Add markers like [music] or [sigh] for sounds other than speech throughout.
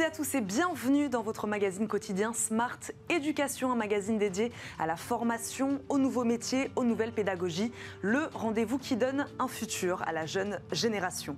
et à tous et bienvenue dans votre magazine quotidien Smart Éducation, un magazine dédié à la formation, aux nouveaux métiers, aux nouvelles pédagogies, le rendez-vous qui donne un futur à la jeune génération.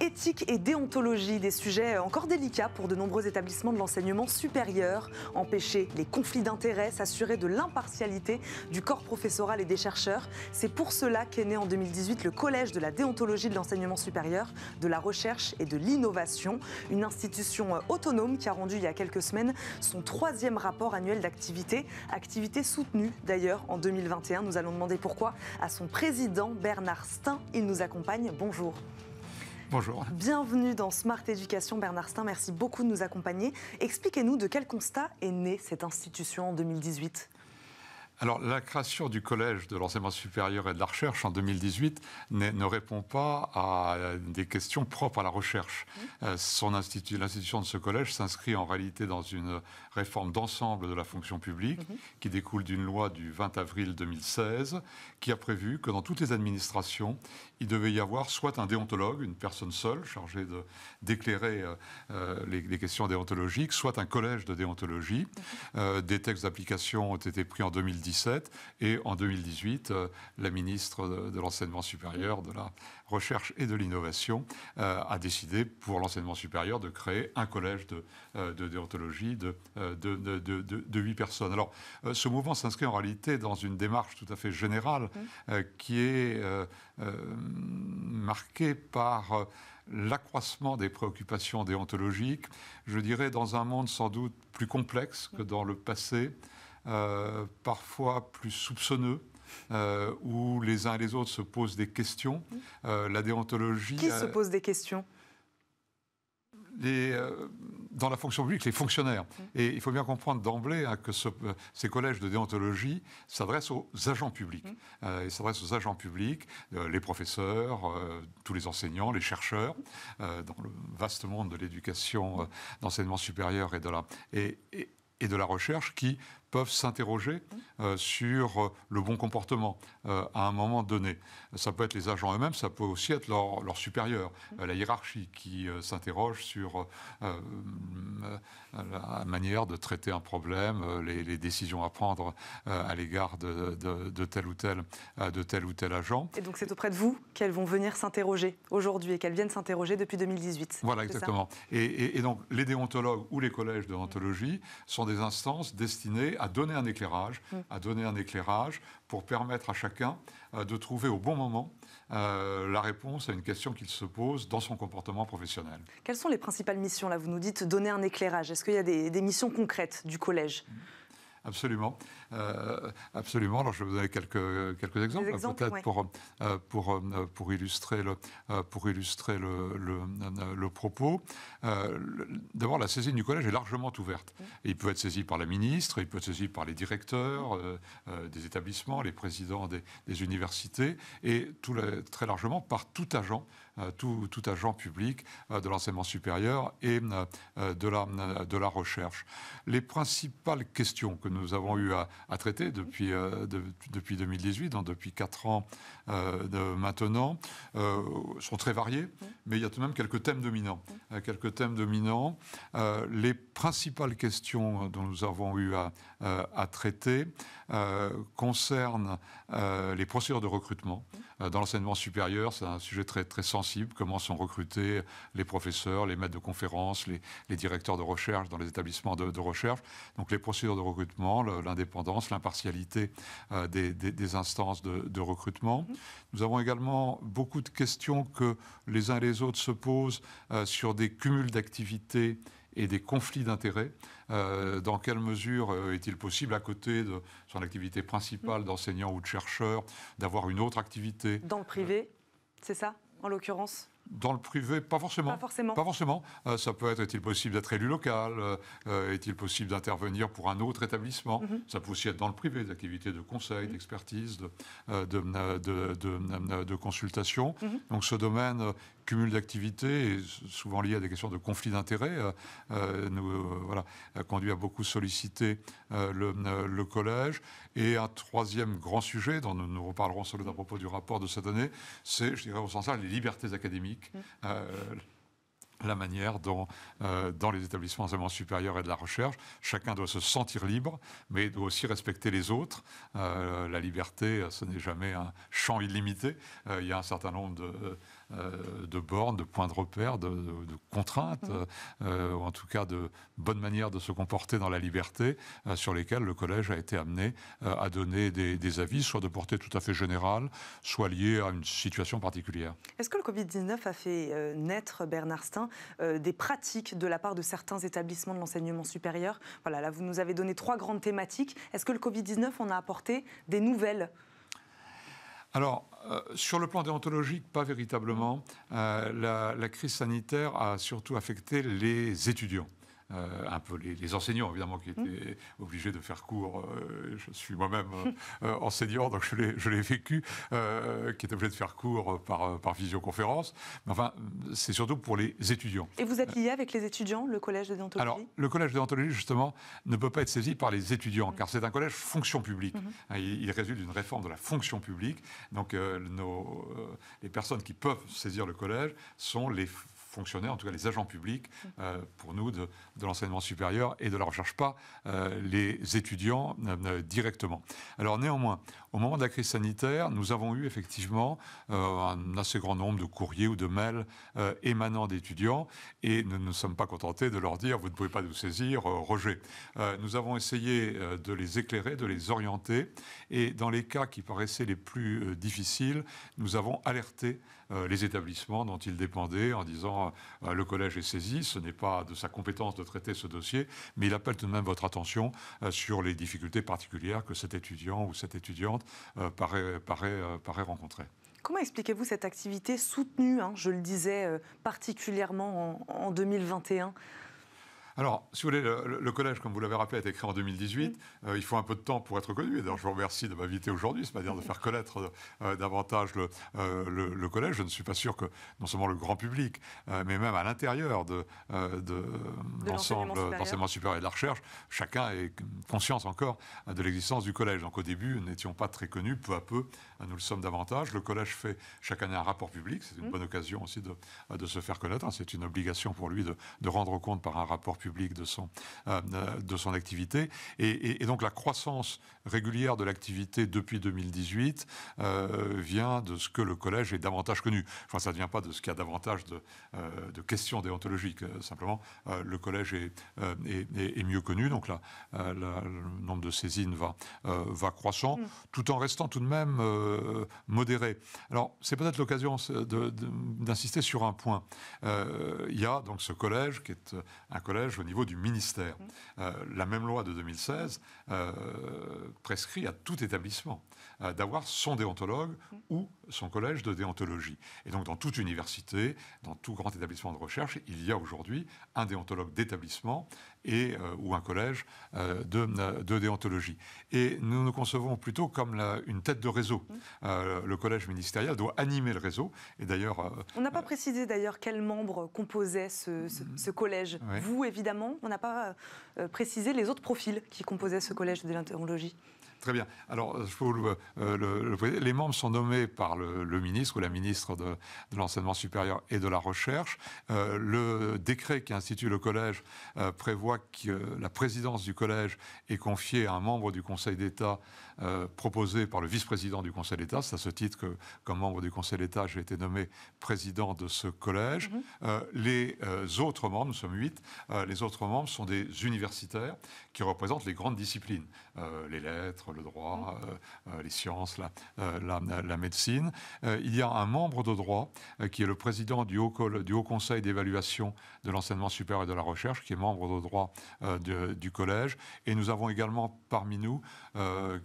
Éthique et déontologie, des sujets encore délicats pour de nombreux établissements de l'enseignement supérieur, empêcher les conflits d'intérêts, s'assurer de l'impartialité du corps professoral et des chercheurs, c'est pour cela qu'est né en 2018 le Collège de la déontologie de l'enseignement supérieur, de la recherche et de l'innovation, une institution autonome qui a rendu il y a quelques semaines son troisième rapport annuel d'activité, activité soutenue d'ailleurs en 2021. Nous allons demander pourquoi à son président Bernard Stein. Il nous accompagne. Bonjour. Bonjour. Bienvenue dans Smart Education Bernard Stein. Merci beaucoup de nous accompagner. Expliquez-nous de quel constat est née cette institution en 2018 alors, la création du Collège de l'enseignement supérieur et de la recherche en 2018 ne répond pas à des questions propres à la recherche. Mmh. Euh, l'institution de ce collège s'inscrit en réalité dans une réforme d'ensemble de la fonction publique, mhm. qui découle d'une loi du 20 avril 2016, qui a prévu que dans toutes les administrations, il devait y avoir soit un déontologue, une personne seule chargée d'éclairer euh, euh, les, questions déontologiques, soit un collège de déontologie. Mhm. Euh, des textes d'application ont été pris en 2017 et en 2018, la ministre de, l'enseignement supérieur, de la recherche et de l'innovation a décidé pour l'enseignement supérieur de créer un collège de, de déontologie de euh, de, huit personnes. Alors, euh, ce mouvement s'inscrit en réalité dans une démarche tout à fait générale mmh. euh, qui est marquée par l'accroissement des préoccupations déontologiques, je dirais dans un monde sans doute plus complexe que dans le passé, parfois plus soupçonneux. où les uns et les autres se posent des questions. Mmh. la déontologie. Qui se pose des questions euh, dans la fonction publique, les fonctionnaires. Mmh. Et il faut bien comprendre d'emblée hein, que euh, ces collèges de déontologie s'adressent aux agents publics. Mmh. Euh, ils s'adressent aux agents publics, les professeurs, tous les enseignants, les chercheurs, dans le vaste monde de l'éducation, d'enseignement supérieur de la, et de la recherche qui peuvent s'interroger euh, sur euh, le bon comportement euh, à un moment donné. Ça peut être les agents eux-mêmes, ça peut aussi être leurs leur supérieur. la hiérarchie qui s'interroge sur la manière de traiter un problème, les, décisions à prendre à l'égard de, tel ou tel, de tel ou tel agent. Et donc c'est auprès de vous qu'elles vont venir s'interroger aujourd'hui et qu'elles viennent s'interroger depuis 2018. Voilà, exactement. Et, et donc les déontologues ou les collèges de déontologie sont des instances destinées à donner un éclairage, mm. à donner un éclairage pour permettre à chacun euh, de trouver au bon moment euh, la réponse à une question qu'il se pose dans son comportement professionnel. Quelles sont les principales missions Là, vous nous dites donner un éclairage. Est-ce qu'il y a des, missions concrètes du collège mm. Absolument. Euh, absolument. Alors, je vais vous donner quelques, quelques exemples, peut-être pour, euh, euh, pour, illustrer le, pour illustrer le, propos. D'abord, la saisine du collège est largement ouverte. il peut être saisi par la ministre, il peut être saisi par les directeurs des établissements, les présidents des, universités, et très largement par tout agent euh, tout, agent public euh, de l'enseignement supérieur et euh, de la, de la recherche. Les principales questions que nous avons eu à, traiter depuis, depuis 2018, donc depuis 4 ans de maintenant, sont très variées, mais il y a tout de même quelques thèmes dominants. Quelques thèmes dominants. Les principales questions dont nous avons eu à, à traiter concernent les procédures de recrutement dans l'enseignement supérieur. C'est un sujet très, très sensible comment sont recrutés les professeurs, les maîtres de conférences, les, directeurs de recherche dans les établissements de, recherche. Donc les procédures de recrutement, l'indépendance, l'impartialité euh, des, instances de, recrutement. Mm-hmm. Nous avons également beaucoup de questions que les uns et les autres se posent euh, sur des cumuls d'activités et des conflits d'intérêts. Euh, dans quelle mesure est-il possible, à côté de son activité principale mm-hmm. d'enseignant ou de chercheur, d'avoir une autre activité Dans le privé, c'est ça en l'occurrence dans le privé, pas forcément. Pas forcément. Pas forcément. Euh, ça peut être, est-il possible d'être élu local euh, Est-il possible d'intervenir pour un autre établissement mhm. Ça peut aussi être dans le privé, des de conseil, mhm. d'expertise, de, euh, consultation. Mhm. Donc ce domaine cumul d'activités, souvent lié à des questions de conflits d'intérêts, nous voilà, conduit à beaucoup solliciter le, collège. Et un troisième grand sujet, dont nous, reparlerons seulement à propos du rapport de cette année, c'est, je dirais au sens large, les libertés académiques euh, la manière dont, euh, dans les établissements d'enseignement supérieur et de la recherche, chacun doit se sentir libre, mais doit aussi respecter les autres. Euh, la liberté, ce n'est jamais un champ illimité. il y a un certain nombre de euh, de bornes, de points de repère, de, contraintes, mm. euh, ou en tout cas de bonnes manières de se comporter dans la liberté, euh, sur lesquelles le collège a été amené à donner des, des, avis, soit de portée tout à fait générale, soit liés à une situation particulière. Est-ce que le Covid-19 a fait naître, Bernard Stein, des pratiques de la part de certains établissements de l'enseignement supérieur Voilà, là, vous nous avez donné trois grandes thématiques. Est-ce que le Covid-19 en a apporté des nouvelles alors, euh, sur le plan déontologique, pas véritablement. Euh, la, crise sanitaire a surtout affecté les étudiants. Euh, un peu les, enseignants, évidemment, hmm. euh, qui étaient obligés de faire cours. je suis moi-même enseignant, donc je l'ai vécu, qui étaient obligés de faire cours par, euh, par visioconférence. Mais enfin, c'est surtout pour les étudiants. Et vous êtes lié avec les étudiants, le collège de déontologie Alors, le collège de déontologie, justement, ne peut pas être saisi par les étudiants, hmm. car c'est un collège fonction publique. Hmm. Hein, il, il, résulte d'une réforme de la fonction publique. Donc, nos, les personnes qui peuvent saisir le collège sont les fonctionnaires, en tout cas les agents publics, euh, pour nous, de, l'enseignement supérieur et de la recherche, pas euh, les étudiants euh, directement. Alors néanmoins, au moment de la crise sanitaire, nous avons eu effectivement un assez grand nombre de courriers ou de mails émanant d'étudiants et nous ne sommes pas contentés de leur dire vous ne pouvez pas nous saisir, rejet. nous avons essayé de les éclairer, de les orienter et dans les cas qui paraissaient les plus difficiles, nous avons alerté les établissements dont ils dépendaient en disant euh, le collège est saisi. Ce n'est pas de sa compétence de traiter ce dossier, mais il appelle tout de même votre attention euh, sur les difficultés particulières que cet étudiant ou cette étudiante euh, paraît, rencontrer. Comment expliquez-vous cette activité soutenue, hein, je le disais, particulièrement en, en 2021 alors, si vous voulez, le, collège, comme vous l'avez rappelé, a été créé en 2018. Euh, il faut un peu de temps pour être connu. Et je vous remercie de m'inviter aujourd'hui, c'est-à-dire de faire connaître euh, davantage euh, le, collège. Je ne suis pas sûr que non seulement le grand public, mais même à l'intérieur de, l'ensemble d'enseignement supérieur. et de la recherche, chacun ait conscience encore de l'existence du collège. Donc, au début, nous n'étions pas très connus. Peu à peu, nous le sommes davantage. Le collège fait chaque année un rapport public. C'est une mmh. bonne occasion aussi de, se faire connaître. C'est une obligation pour lui de rendre compte par un rapport public public de son, euh, euh, de son activité. Et, donc la croissance régulière de l'activité depuis 2018 euh, vient de ce que le collège est davantage connu. Enfin, ça ne vient pas de ce qu'il y a davantage de, questions déontologiques. Simplement, le collège est, est, est, mieux connu, donc là, le nombre de saisines va, va croissant, mm. tout en restant tout de même modéré. Alors, c'est peut-être l'occasion d'insister sur un point. Il y a donc ce collège qui est un collège au niveau du ministère. Mhm. Euh, la même loi de 2016 euh, prescrit à tout établissement euh, d'avoir son déontologue mhm. ou son collège de déontologie. Et donc dans toute université, dans tout grand établissement de recherche, il y a aujourd'hui un déontologue d'établissement et, ou un collège de, de, déontologie. Et nous nous concevons plutôt comme une tête de réseau. Mhm. le collège ministériel doit animer le réseau. Et d'ailleurs, on n'a pas précisé d'ailleurs quels membres composaient ce, collège. Vous évidemment évidemment, on n'a pas euh, précisé les autres profils qui composaient ce collège de déontologie. Très bien. Alors, euh, le, euh, les membres sont nommés par le, ministre ou la ministre de, l'enseignement supérieur et de la recherche. Euh, le décret qui institue le collège prévoit que la présidence du collège est confiée à un membre du Conseil d'État proposé par le vice-président du Conseil d'État. C'est à ce titre que, comme membre du Conseil d'État, j'ai été nommé président de ce collège. Mhm. les autres membres, nous sommes huit, les autres membres sont des universitaires qui représentent les grandes disciplines, les lettres, le droit, euh, euh, les sciences, la, euh, médecine. il y a un membre de droit qui est le président du Haut, du Haut Conseil d'évaluation de l'enseignement supérieur et de la recherche, qui est membre de droit du collège. Et nous avons également parmi nous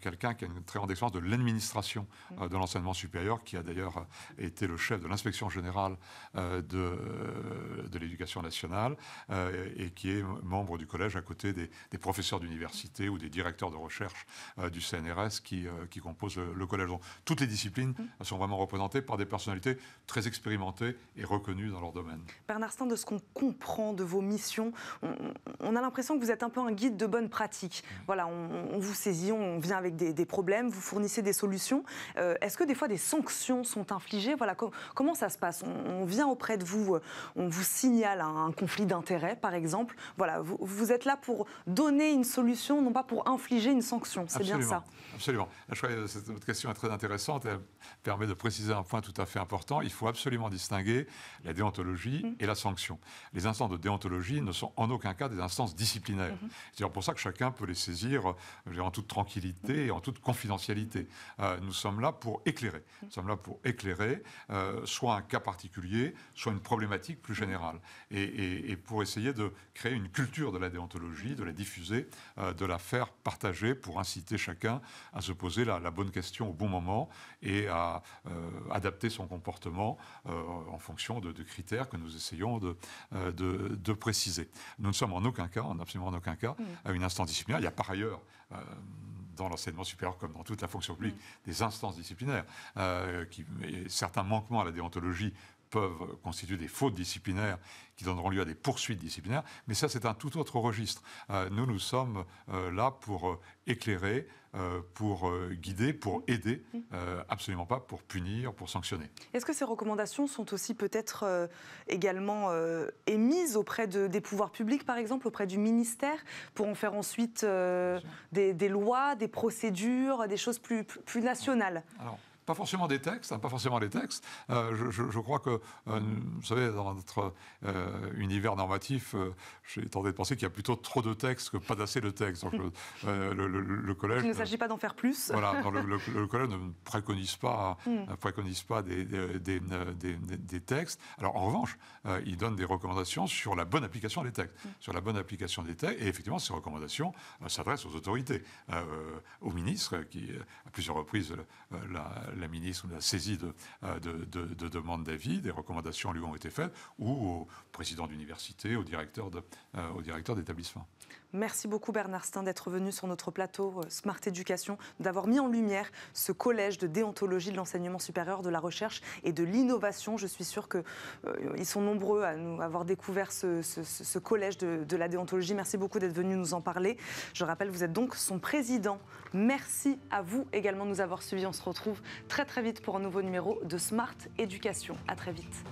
quelqu'un qui a une très grande expérience de l'administration de l'enseignement supérieur, qui a d'ailleurs été le chef de l'inspection générale de, de l'éducation nationale et qui est membre du collège à côté des, des professeurs d'université ou des directeurs de recherche du CNRS qui, euh, qui compose le, collège. Donc, toutes les disciplines mm. sont vraiment représentées par des personnalités très expérimentées et reconnues dans leur domaine. Bernard Stein, de ce qu'on comprend de vos missions, on, a l'impression que vous êtes un peu un guide de bonne pratique. Mm. Voilà, on, vous saisit, on vient avec des, problèmes, vous fournissez des solutions. Euh, est-ce que des fois des sanctions sont infligées Voilà, comment ça se passe on, vient auprès de vous, euh, on vous signale un, conflit d'intérêts, par exemple. Voilà, vous, vous êtes là pour donner une solution, non pas pour infliger une sanction. C'est bien Absolument. Je crois que Cette question est très intéressante. Elle permet de préciser un point tout à fait important. Il faut absolument distinguer la déontologie mm-hmm. et la sanction. Les instances de déontologie ne sont en aucun cas des instances disciplinaires. Mm-hmm. C'est pour ça que chacun peut les saisir euh, en toute tranquillité et en toute confidentialité. Euh, nous sommes là pour éclairer. Mm-hmm. Nous sommes là pour éclairer euh, soit un cas particulier, soit une problématique plus générale. Et, pour essayer de créer une culture de la déontologie, de la diffuser, de la faire partager pour inciter chacun à se poser la, bonne question au bon moment et à euh, adapter son comportement euh, en fonction de, critères que nous essayons euh, de, préciser. Nous ne sommes en aucun cas, en absolument en aucun cas, mm. à une instance disciplinaire. Il y a par ailleurs dans l'enseignement supérieur comme dans toute la fonction publique, mm. des instances disciplinaires. qui qui, certains manquements à la déontologie peuvent constituer des fautes disciplinaires qui donneront lieu à des poursuites disciplinaires, mais ça c'est un tout autre registre. Euh, nous, nous sommes euh, là pour euh, éclairer, pour guider, pour aider, absolument pas pour punir, pour sanctionner. Est-ce que ces recommandations sont aussi peut-être également émises auprès des pouvoirs publics, par exemple, auprès du ministère, pour en faire ensuite des, lois, des procédures, des choses plus, plus nationales pas forcément des textes, hein, pas forcément des textes. Euh, je, crois que, euh, vous savez, dans notre euh, univers normatif, j'ai tendance de penser qu'il y a plutôt trop de textes que pas assez de textes. Donc, le, [laughs] collège. Il ne s'agit pas d'en faire plus. Voilà, [laughs] le, collège ne préconise pas, hmm. préconise pas des, textes. Alors, en revanche, il donne des recommandations sur la bonne application des textes, hmm. sur la bonne application des textes. Et effectivement, ces recommandations s'adressent aux autorités, aux ministres, qui à plusieurs reprises la la ministre nous a saisi de, euh, de demandes d'avis, des recommandations lui ont été faites, ou au président d'université, au directeur euh, d'établissement. Merci beaucoup Bernard Stein d'être venu sur notre plateau euh, Smart Education, d'avoir mis en lumière ce collège de déontologie de l'enseignement supérieur, de la recherche et de l'innovation. Je suis sûre qu'ils euh, sont nombreux à nous avoir découvert ce, collège de, la déontologie. Merci beaucoup d'être venu nous en parler. Je rappelle, vous êtes donc son président. Merci à vous également de nous avoir suivis. On se retrouve très très vite pour un nouveau numéro de Smart Education. À très vite.